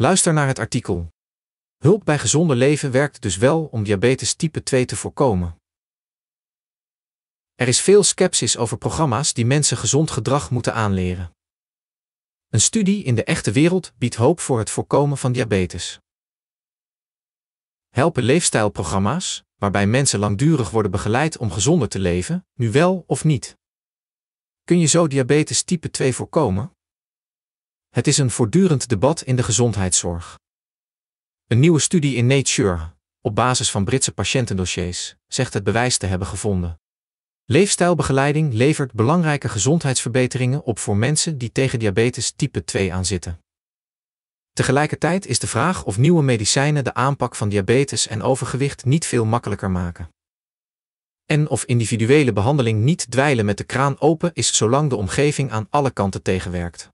Luister naar het artikel. Hulp bij gezonde leven werkt dus wel om diabetes type 2 te voorkomen. Er is veel sceptisch over programma's die mensen gezond gedrag moeten aanleren. Een studie in de echte wereld biedt hoop voor het voorkomen van diabetes. Helpen leefstijlprogramma's, waarbij mensen langdurig worden begeleid om gezonder te leven, nu wel of niet? Kun je zo diabetes type 2 voorkomen? Het is een voortdurend debat in de gezondheidszorg. Een nieuwe studie in Nature, op basis van Britse patiëntendossiers, zegt het bewijs te hebben gevonden. Leefstijlbegeleiding levert belangrijke gezondheidsverbeteringen op voor mensen die tegen diabetes type 2 aanzitten. Tegelijkertijd is de vraag of nieuwe medicijnen de aanpak van diabetes en overgewicht niet veel makkelijker maken. En of individuele behandeling niet dweilen met de kraan open is zolang de omgeving aan alle kanten tegenwerkt.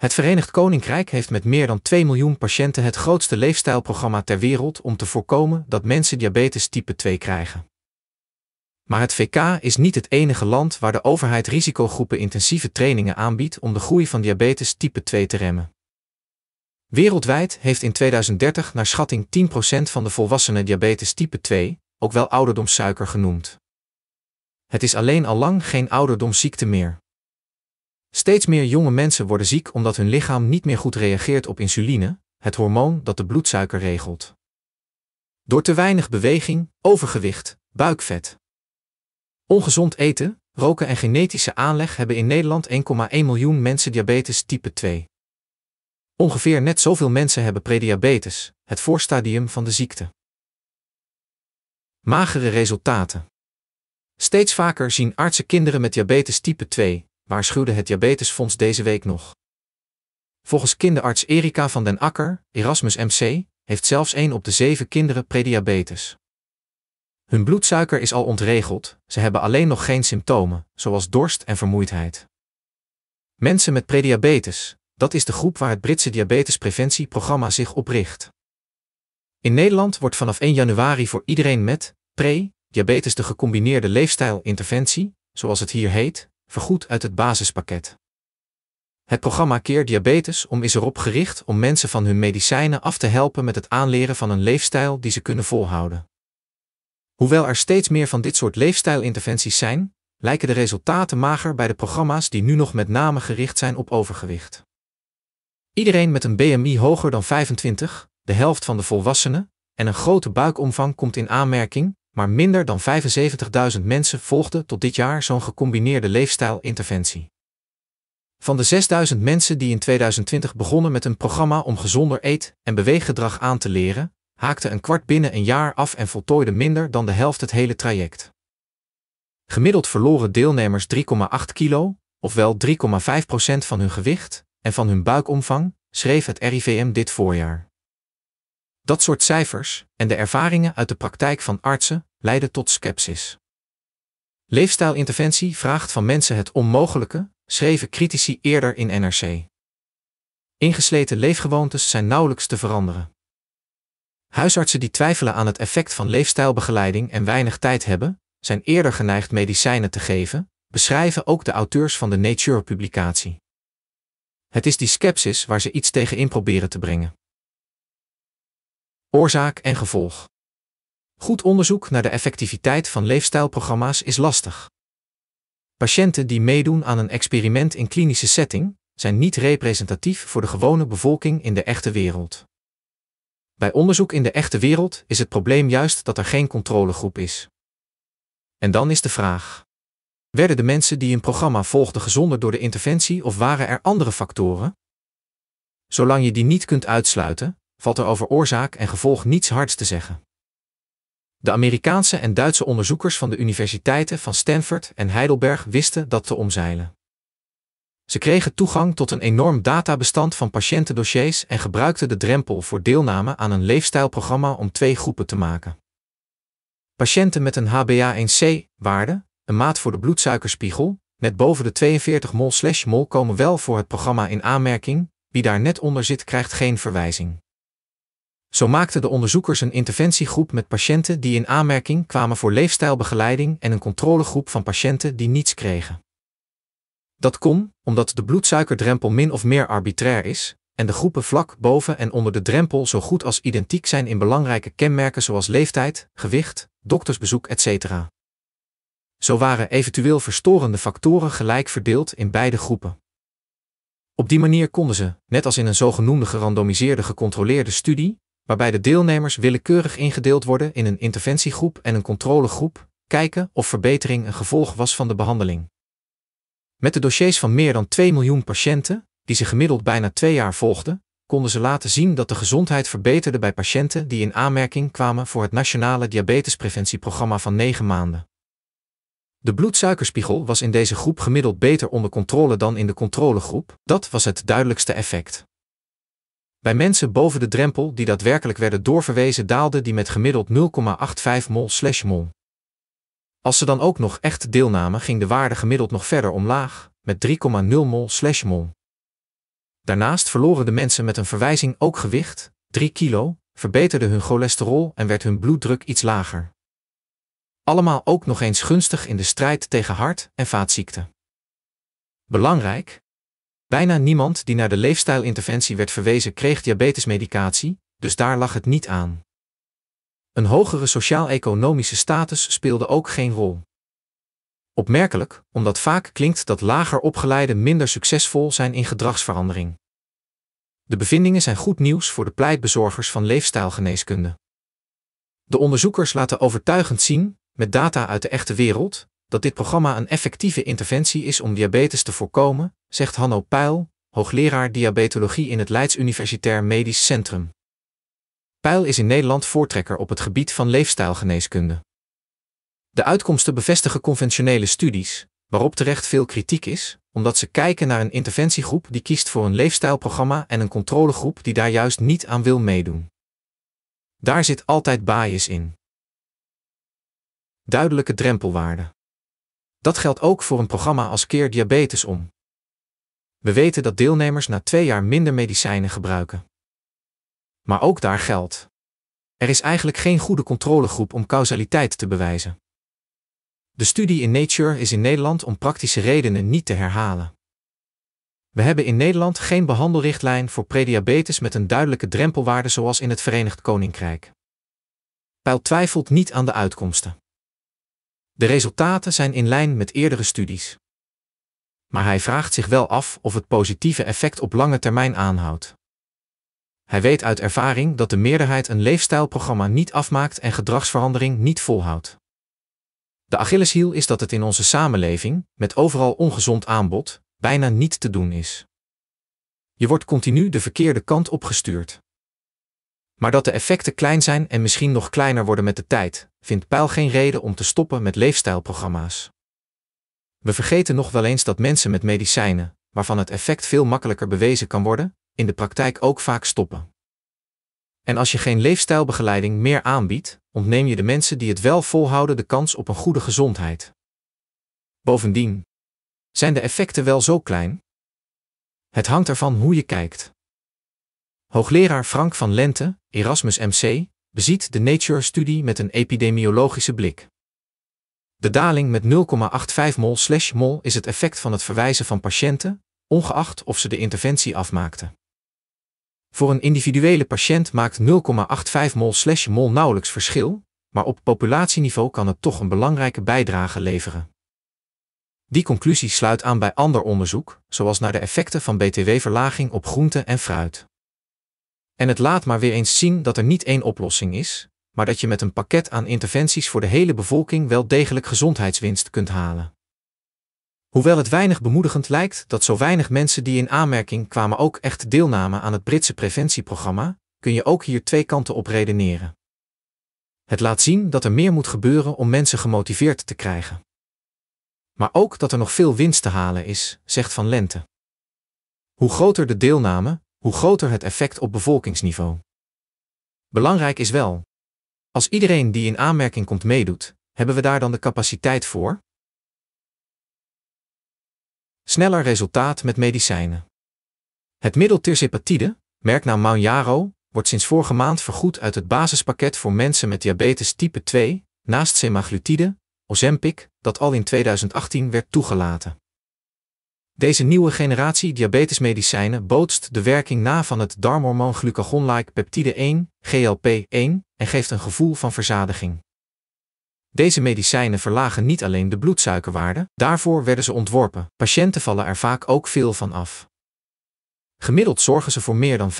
Het Verenigd Koninkrijk heeft met meer dan 2 miljoen patiënten het grootste leefstijlprogramma ter wereld om te voorkomen dat mensen diabetes type 2 krijgen. Maar het VK is niet het enige land waar de overheid risicogroepen intensieve trainingen aanbiedt om de groei van diabetes type 2 te remmen. Wereldwijd heeft in 2030 naar schatting 10% van de volwassenen diabetes type 2, ook wel ouderdomssuiker genoemd. Het is alleen al lang geen ouderdomsziekte meer. Steeds meer jonge mensen worden ziek omdat hun lichaam niet meer goed reageert op insuline, het hormoon dat de bloedsuiker regelt. Door te weinig beweging, overgewicht, buikvet. Ongezond eten, roken en genetische aanleg hebben in Nederland 1,1 miljoen mensen diabetes type 2. Ongeveer net zoveel mensen hebben prediabetes, het voorstadium van de ziekte. Magere resultaten. Steeds vaker zien artsen kinderen met diabetes type 2, waarschuwde het Diabetesfonds deze week nog. Volgens kinderarts Erika van den Akker, Erasmus MC, heeft zelfs 1 op de 7 kinderen prediabetes. Hun bloedsuiker is al ontregeld, ze hebben alleen nog geen symptomen, zoals dorst en vermoeidheid. Mensen met prediabetes, dat is de groep waar het Britse diabetespreventieprogramma zich op richt. In Nederland wordt vanaf 1 januari voor iedereen met pre-diabetes de gecombineerde leefstijlinterventie, zoals het hier heet, vergoed uit het basispakket. Het programma Keer Diabetes om is erop gericht om mensen van hun medicijnen af te helpen met het aanleren van een leefstijl die ze kunnen volhouden. Hoewel er steeds meer van dit soort leefstijlinterventies zijn, lijken de resultaten mager bij de programma's die nu nog met name gericht zijn op overgewicht. Iedereen met een BMI hoger dan 25, de helft van de volwassenen, en een grote buikomvang komt in aanmerking, maar minder dan 75.000 mensen volgden tot dit jaar zo'n gecombineerde leefstijlinterventie. Van de 6.000 mensen die in 2020 begonnen met een programma om gezonder eet- en beweeggedrag aan te leren, haakte een kwart binnen een jaar af en voltooide minder dan de helft het hele traject. Gemiddeld verloren deelnemers 3,8 kilo, ofwel 3,5% van hun gewicht en van hun buikomvang, schreef het RIVM dit voorjaar. Dat soort cijfers en de ervaringen uit de praktijk van artsen leiden tot skepsis. Leefstijlinterventie vraagt van mensen het onmogelijke, schreven critici eerder in NRC. Ingesleten leefgewoontes zijn nauwelijks te veranderen. Huisartsen die twijfelen aan het effect van leefstijlbegeleiding en weinig tijd hebben, zijn eerder geneigd medicijnen te geven, beschrijven ook de auteurs van de Nature-publicatie. Het is die skepsis waar ze iets tegen in proberen te brengen. Oorzaak en gevolg. Goed onderzoek naar de effectiviteit van leefstijlprogramma's is lastig. Patiënten die meedoen aan een experiment in klinische setting zijn niet representatief voor de gewone bevolking in de echte wereld. Bij onderzoek in de echte wereld is het probleem juist dat er geen controlegroep is. En dan is de vraag: werden de mensen die een programma volgden gezonder door de interventie of waren er andere factoren? Zolang je die niet kunt uitsluiten, valt er over oorzaak en gevolg niets hards te zeggen. De Amerikaanse en Duitse onderzoekers van de universiteiten van Stanford en Heidelberg wisten dat te omzeilen. Ze kregen toegang tot een enorm databestand van patiëntendossiers en gebruikten de drempel voor deelname aan een leefstijlprogramma om twee groepen te maken. Patiënten met een HbA1c-waarde, een maat voor de bloedsuikerspiegel, net boven de 42 mol/mol komen wel voor het programma in aanmerking, wie daar net onder zit krijgt geen verwijzing. Zo maakten de onderzoekers een interventiegroep met patiënten die in aanmerking kwamen voor leefstijlbegeleiding en een controlegroep van patiënten die niets kregen. Dat kon, omdat de bloedsuikerdrempel min of meer arbitrair is en de groepen vlak boven en onder de drempel zo goed als identiek zijn in belangrijke kenmerken zoals leeftijd, gewicht, doktersbezoek, etc. Zo waren eventueel verstorende factoren gelijk verdeeld in beide groepen. Op die manier konden ze, net als in een zogenoemde gerandomiseerde gecontroleerde studie, waarbij de deelnemers willekeurig ingedeeld worden in een interventiegroep en een controlegroep, kijken of verbetering een gevolg was van de behandeling. Met de dossiers van meer dan 2 miljoen patiënten, die ze gemiddeld bijna twee jaar volgden, konden ze laten zien dat de gezondheid verbeterde bij patiënten die in aanmerking kwamen voor het Nationale Diabetespreventieprogramma van 9 maanden. De bloedsuikerspiegel was in deze groep gemiddeld beter onder controle dan in de controlegroep, dat was het duidelijkste effect. Bij mensen boven de drempel die daadwerkelijk werden doorverwezen daalde die met gemiddeld 0,85 mol slash mol. Als ze dan ook nog echt deelnamen ging de waarde gemiddeld nog verder omlaag, met 3,0 mol slash mol. Daarnaast verloren de mensen met een verwijzing ook gewicht, 3 kilo, verbeterde hun cholesterol en werd hun bloeddruk iets lager. Allemaal ook nog eens gunstig in de strijd tegen hart- en vaatziekten. Belangrijk, Bijna niemand die naar de leefstijlinterventie werd verwezen kreeg diabetesmedicatie, dus daar lag het niet aan. Een hogere sociaal-economische status speelde ook geen rol. Opmerkelijk, omdat vaak klinkt dat lager opgeleiden minder succesvol zijn in gedragsverandering. De bevindingen zijn goed nieuws voor de pleitbezorgers van leefstijlgeneeskunde. De onderzoekers laten overtuigend zien, met data uit de echte wereld, dat dit programma een effectieve interventie is om diabetes te voorkomen, zegt Hanno Pijl, hoogleraar diabetologie in het Leids Universitair Medisch Centrum. Pijl is in Nederland voortrekker op het gebied van leefstijlgeneeskunde. De uitkomsten bevestigen conventionele studies, waarop terecht veel kritiek is, omdat ze kijken naar een interventiegroep die kiest voor een leefstijlprogramma en een controlegroep die daar juist niet aan wil meedoen. Daar zit altijd bias in. Duidelijke drempelwaarden. Dat geldt ook voor een programma als Keer Diabetes om, we weten dat deelnemers na twee jaar minder medicijnen gebruiken. Maar ook daar geldt. Er is eigenlijk geen goede controlegroep om causaliteit te bewijzen. De studie in Nature is in Nederland om praktische redenen niet te herhalen. We hebben in Nederland geen behandelrichtlijn voor prediabetes met een duidelijke drempelwaarde zoals in het Verenigd Koninkrijk. Pijl twijfelt niet aan de uitkomsten. De resultaten zijn in lijn met eerdere studies maar hij vraagt zich wel af of het positieve effect op lange termijn aanhoudt. Hij weet uit ervaring dat de meerderheid een leefstijlprogramma niet afmaakt en gedragsverandering niet volhoudt. De Achilleshiel is dat het in onze samenleving, met overal ongezond aanbod, bijna niet te doen is. Je wordt continu de verkeerde kant opgestuurd. Maar dat de effecten klein zijn en misschien nog kleiner worden met de tijd, vindt Pijl geen reden om te stoppen met leefstijlprogramma's. We vergeten nog wel eens dat mensen met medicijnen, waarvan het effect veel makkelijker bewezen kan worden, in de praktijk ook vaak stoppen. En als je geen leefstijlbegeleiding meer aanbiedt, ontneem je de mensen die het wel volhouden de kans op een goede gezondheid. Bovendien, zijn de effecten wel zo klein? Het hangt ervan hoe je kijkt. Hoogleraar Frank van Lente, Erasmus MC, beziet de Nature-studie met een epidemiologische blik. De daling met 0,85 mol slash mol is het effect van het verwijzen van patiënten, ongeacht of ze de interventie afmaakten. Voor een individuele patiënt maakt 0,85 mol slash mol nauwelijks verschil, maar op populatieniveau kan het toch een belangrijke bijdrage leveren. Die conclusie sluit aan bij ander onderzoek, zoals naar de effecten van btw-verlaging op groente en fruit. En het laat maar weer eens zien dat er niet één oplossing is, maar dat je met een pakket aan interventies voor de hele bevolking wel degelijk gezondheidswinst kunt halen. Hoewel het weinig bemoedigend lijkt dat zo weinig mensen die in aanmerking kwamen ook echt deelnamen aan het Britse preventieprogramma, kun je ook hier twee kanten op redeneren. Het laat zien dat er meer moet gebeuren om mensen gemotiveerd te krijgen. Maar ook dat er nog veel winst te halen is, zegt Van Lente. Hoe groter de deelname, hoe groter het effect op bevolkingsniveau. Belangrijk is wel als iedereen die in aanmerking komt meedoet, hebben we daar dan de capaciteit voor? Sneller resultaat met medicijnen. Het middel tirzepatide, merknaam Mounjaro, wordt sinds vorige maand vergoed uit het basispakket voor mensen met diabetes type 2, naast semaglutide, Ozempic, dat al in 2018 werd toegelaten. Deze nieuwe generatie diabetesmedicijnen bootst de werking na van het darmhormoon glucagon-like peptide 1, GLP-1, en geeft een gevoel van verzadiging. Deze medicijnen verlagen niet alleen de bloedsuikerwaarde, daarvoor werden ze ontworpen. Patiënten vallen er vaak ook veel van af. Gemiddeld zorgen ze voor meer dan 15%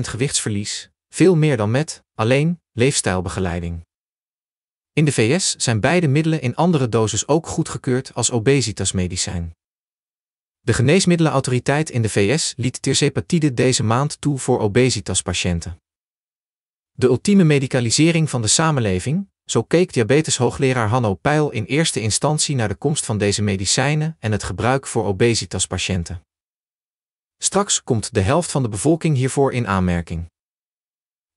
gewichtsverlies, veel meer dan met alleen leefstijlbegeleiding. In de VS zijn beide middelen in andere doses ook goedgekeurd als obesitasmedicijn. De geneesmiddelenautoriteit in de VS liet tirzepatide deze maand toe voor obesitaspatiënten. De ultieme medicalisering van de samenleving, zo keek diabeteshoogleraar Hanno Peil in eerste instantie naar de komst van deze medicijnen en het gebruik voor obesitaspatiënten. Straks komt de helft van de bevolking hiervoor in aanmerking.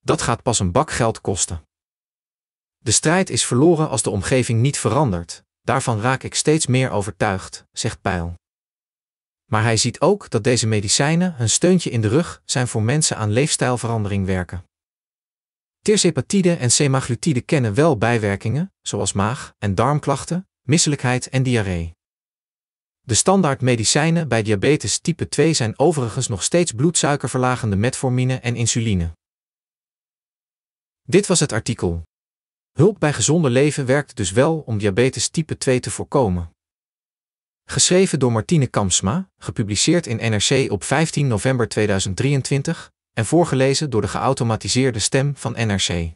Dat gaat pas een bak geld kosten. De strijd is verloren als de omgeving niet verandert, daarvan raak ik steeds meer overtuigd, zegt Peil. Maar hij ziet ook dat deze medicijnen een steuntje in de rug zijn voor mensen aan leefstijlverandering werken. Tirzepatide en semaglutide kennen wel bijwerkingen, zoals maag- en darmklachten, misselijkheid en diarree. De standaard medicijnen bij diabetes type 2 zijn overigens nog steeds bloedsuikerverlagende metformine en insuline. Dit was het artikel. Hulp bij gezonde leven werkt dus wel om diabetes type 2 te voorkomen. Geschreven door Martine Kamsma, gepubliceerd in NRC op 15 november 2023 en voorgelezen door de geautomatiseerde stem van NRC.